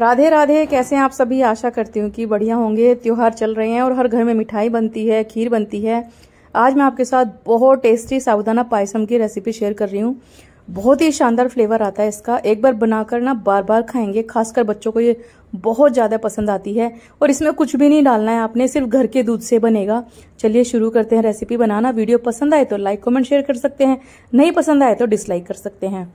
राधे राधे कैसे हैं आप सभी आशा करती हूँ कि बढ़िया होंगे त्यौहार चल रहे हैं और हर घर में मिठाई बनती है खीर बनती है आज मैं आपके साथ बहुत टेस्टी साबुदाना पायसम की रेसिपी शेयर कर रही हूँ बहुत ही शानदार फ्लेवर आता है इसका एक बार बनाकर ना बार बार खाएंगे खासकर बच्चों को ये बहुत ज़्यादा पसंद आती है और इसमें कुछ भी नहीं डालना है आपने सिर्फ घर के दूध से बनेगा चलिए शुरू करते हैं रेसिपी बनाना वीडियो पसंद आए तो लाइक कॉमेंट शेयर कर सकते हैं नहीं पसंद आए तो डिसलाइक कर सकते हैं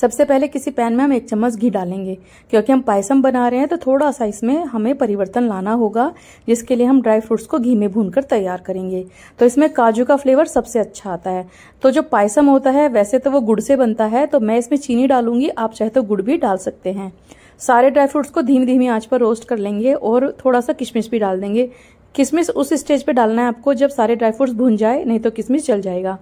सबसे पहले किसी पैन में हम एक चम्मच घी डालेंगे क्योंकि हम पायसम बना रहे हैं तो थोड़ा सा इसमें हमें परिवर्तन लाना होगा जिसके लिए हम ड्राई फ्रूट्स को घी में भूनकर तैयार करेंगे तो इसमें काजू का फ्लेवर सबसे अच्छा आता है तो जो पायसम होता है वैसे तो वो गुड़ से बनता है तो मैं इसमें चीनी डालूंगी आप चाहे तो गुड़ भी डाल सकते हैं सारे ड्राई फ्रूट्स को धीमी धीमी आंच पर रोस्ट कर लेंगे और थोड़ा सा किशमिश भी डाल देंगे किशमिश उस स्टेज पर डालना है आपको जब सारे ड्राई फ्रूट्स भून जाए नहीं तो किशमिश जल जाएगा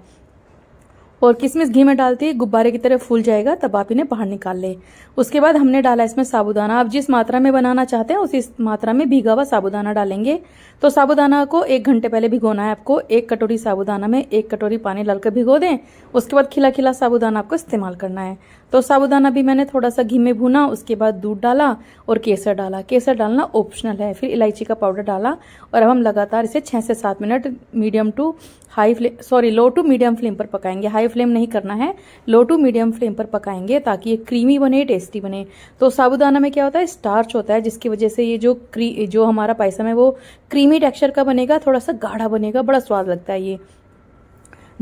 और किशमिश घी में डालते ही गुब्बारे की तरह फूल जाएगा तब आप इन्हें बाहर निकाल लें उसके बाद हमने डाला इसमें साबुदाना आप जिस मात्रा में बनाना चाहते हैं उसी मात्रा में भीगा हुआ साबुदाना डालेंगे तो साबुदाना को एक घंटे पहले भिगोना है आपको एक कटोरी साबुदाना में एक कटोरी पानी डालकर भिगो दें उसके बाद खिला खिला साबुदाना आपको इस्तेमाल करना है तो साबुदाना भी मैंने थोड़ा सा घी में भुना उसके बाद दूध डाला और केसर डाला केसर डालना ऑप्शनल है फिर इलायची का पाउडर डाला और अब हम लगातार इसे छः से सात minute medium to high flame sorry low to medium flame पर पकाएंगे हाई फ्लेम नहीं करना है लो टू मीडियम फ्लेम पर पकाएंगे ताकि ये क्रीमी बने टेस्टी बने तो साबुदाना में क्या होता है स्टार्च होता है जिसकी वजह से ये जो क्री जो हमारा पायसम है वो क्रीमी टेक्सचर का बनेगा थोड़ा सा गाढ़ा बनेगा बड़ा स्वाद लगता है ये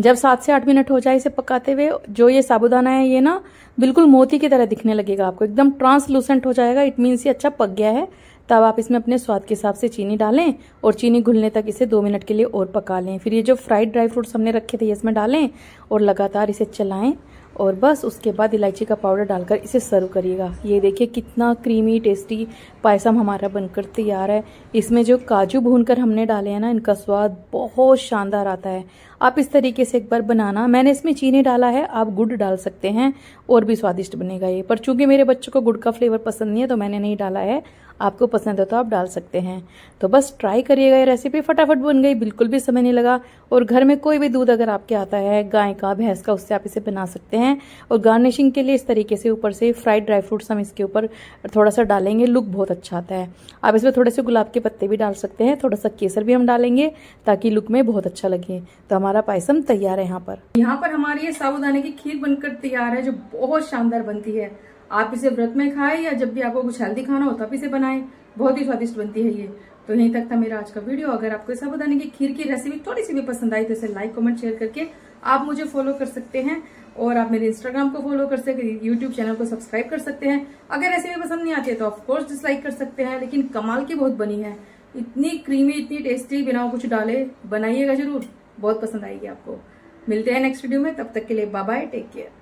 जब सात से आठ मिनट हो जाए इसे पकाते हुए जो ये साबुदाना है ये ना बिल्कुल मोती की तरह दिखने लगेगा आपको एकदम ट्रांसलूसेंट हो जाएगा इट मीन्स ये अच्छा पक गया है तब आप इसमें अपने स्वाद के हिसाब से चीनी डालें और चीनी घुलने तक इसे दो मिनट के लिए और पका लें फिर ये जो फ्राइड ड्राई फ्रूट्स हमने रखे थे इसमें डालें और लगातार इसे चलाएं और बस उसके बाद इलायची का पाउडर डालकर इसे सर्व करिएगा ये देखिए कितना क्रीमी टेस्टी पायसम हमारा बनकर तैयार है इसमें जो काजू भूनकर हमने डाले हैं ना इनका स्वाद बहुत शानदार आता है आप इस तरीके से एक बार बनाना मैंने इसमें चीनी डाला है आप गुड़ डाल सकते हैं और भी स्वादिष्ट बनेगा ये पर चूंकि मेरे बच्चों को गुड़ का फ्लेवर पसंद नहीं है तो मैंने नहीं डाला है आपको पसंद है तो आप डाल सकते हैं तो बस ट्राई करिएगा ये रेसिपी फटाफट बन गई बिल्कुल भी समय नहीं लगा और घर में कोई भी दूध अगर आपके आता है गाय का भैंस का उससे आप इसे बना सकते हैं हैं और गार्निशिंग के लिए इस तरीके से ऊपर से फ्राइड ड्राई फ्रूट्स हम इसके ऊपर थोड़ा सा डालेंगे लुक बहुत अच्छा आता है आप इसमें थोड़े से गुलाब के पत्ते भी डाल सकते हैं थोड़ा सा केसर भी हम डालेंगे ताकि लुक में बहुत अच्छा लगे तो हमारा पायसम तैयार है यहाँ पर यहाँ पर हमारी ये साबुदाने की खीर बनकर तैयार है जो बहुत शानदार बनती है आप इसे व्रत में खाए या जब भी आपको कुछ हेल्दी खाना हो तब इसे बनाए बहुत ही स्वादिष्ट बनती है ये तो यहीं तक था मेरा आज का वीडियो अगर आपको साबुदाने की खीर की रेसिपी थोड़ी सी भी पसंद आई तो इसे लाइक कमेंट शेयर करके आप मुझे फॉलो कर सकते हैं और आप मेरे इंस्टाग्राम को फॉलो कर सकते यूट्यूब चैनल को सब्सक्राइब कर सकते हैं अगर ऐसे भी पसंद नहीं आती है तो ऑफकोर्स डिसलाइक कर सकते हैं लेकिन कमाल की बहुत बनी है इतनी क्रीमी इतनी टेस्टी बिना कुछ डाले बनाइएगा जरूर बहुत पसंद आएगी आपको मिलते हैं नेक्स्ट वीडियो में तब तक के लिए बाय बाय टेक केयर